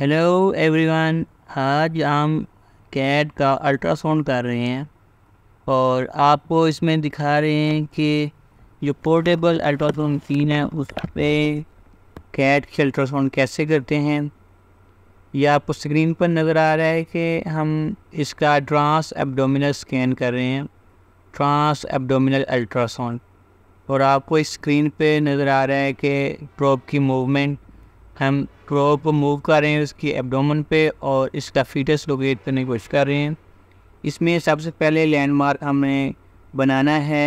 hello everyone आज हम cat का अल्ट्रासाउंड कर रहे हैं और आपको इसमें दिखा रहे हैं कि जो पोर्टेबल अल्ट्रासाउंड मशीन है उस पर कैट के अल्ट्रासाउंड कैसे करते हैं यह आपको स्क्रीन पर नज़र आ रहा है कि हम इसका ट्रांस एब्डोमिनल स्कैन कर रहे हैं ट्रांस एब्डोमिनल अल्ट्रासाउंड और आपको इस स्क्रीन पे नज़र आ रहा है कि प्रोब की मूवमेंट हम क्रो को मूव कर रहे हैं उसकी एब्डोमन पे और इसका फीटस लोकेट करने की कोशिश कर रहे हैं इसमें सबसे पहले लैंडमार्क हमें बनाना है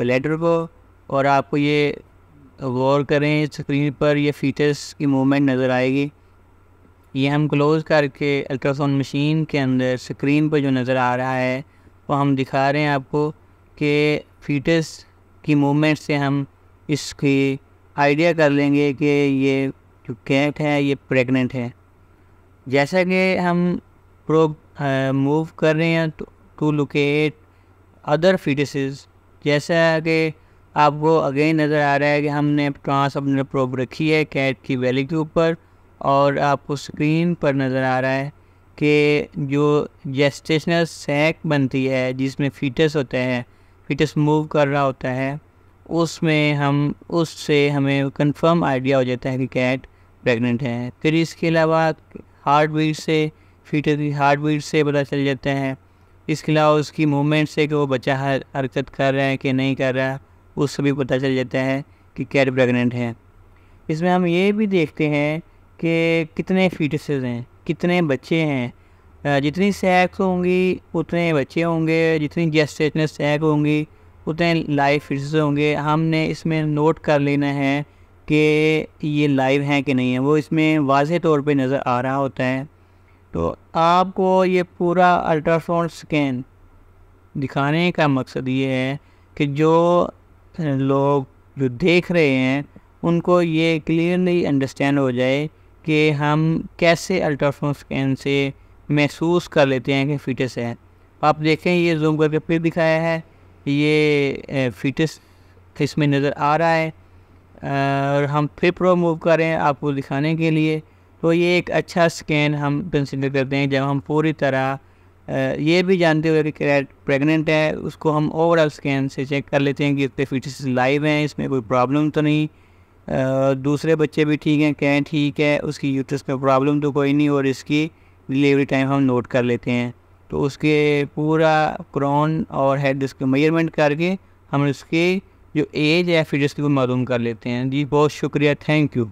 ब्लेडर को और आपको ये गौर करें स्क्रीन पर यह फीटस की मूवमेंट नज़र आएगी ये हम क्लोज़ करके अल्ट्रासाउंड मशीन के अंदर स्क्रीन पर जो नज़र आ रहा है वो हम दिखा रहे हैं आपको कि फीटस की मूवमेंट से हम इसकी आइडिया कर लेंगे कि ये जो कैट है ये प्रेग्नेंट है जैसा कि हम प्रो मूव कर रहे हैं टू लोकेट अदर फीटसेस जैसा कि आपको अगेन नज़र आ रहा है कि हमने ट्रांस अपने प्रोब रखी है कैट की वैली के ऊपर और आपको स्क्रीन पर नज़र आ रहा है कि जो जेस्टेशनल सैक बनती है जिसमें फीटस होता है फीटस मूव कर रहा होता है उसमें हम उससे हमें कंफर्म आइडिया हो जाता है कि कैट प्रेग्नेंट हैं फिर इसके अलावा हार्ट बीट से फीटर की हार्ट बीट से पता चल जाता है इसके अलावा उसकी मूवमेंट से कि वो बच्चा हर हरकत कर रहा है कि नहीं कर रहा है उससे भी पता चल जाता है कि कैट प्रेगनेंट हैं इसमें हम ये भी देखते हैं कि कितने फीटसेस हैं कितने बच्चे हैं जितनी सैक्स होंगी उतने बच्चे होंगे जितनी जेस्टेशनल सैक होंगी उतने लाइफ फिटसेस होंगे हमने इसमें नोट कर लेना है कि ये लाइव हैं कि नहीं है वो इसमें वाज तौर पे नज़र आ रहा होता है तो आपको ये पूरा अल्ट्रासाउंड स्कैन दिखाने का मकसद ये है कि जो लोग जो देख रहे हैं उनको ये क्लियरली अंडरस्टैंड हो जाए कि हम कैसे अल्ट्रासाउंड स्कैन से महसूस कर लेते हैं कि फिटस है आप देखें ये जूम करके फिर दिखाया है ये फिटस इसमें नज़र आ रहा है और हम फिर प्रो मूव करें आपको दिखाने के लिए तो ये एक अच्छा स्कैन हम कंसिडर करते हैं जब हम पूरी तरह ये भी जानते हुए कि क्रैट प्रेगनेंट है उसको हम ओवरऑल स्कैन से चेक कर लेते हैं कि इसके फीचर्स लाइव हैं इसमें कोई प्रॉब्लम तो नहीं दूसरे बच्चे भी ठीक हैं कैं ठीक है उसकी यूट्रस में प्रॉब्लम तो कोई नहीं और इसकी डिलीवरी टाइम हम नोट कर लेते हैं तो उसके पूरा क्रॉन और हेड इसके मेजरमेंट करके हम उसकी जो एज है फिर वो मालूम कर लेते हैं जी बहुत शुक्रिया थैंक यू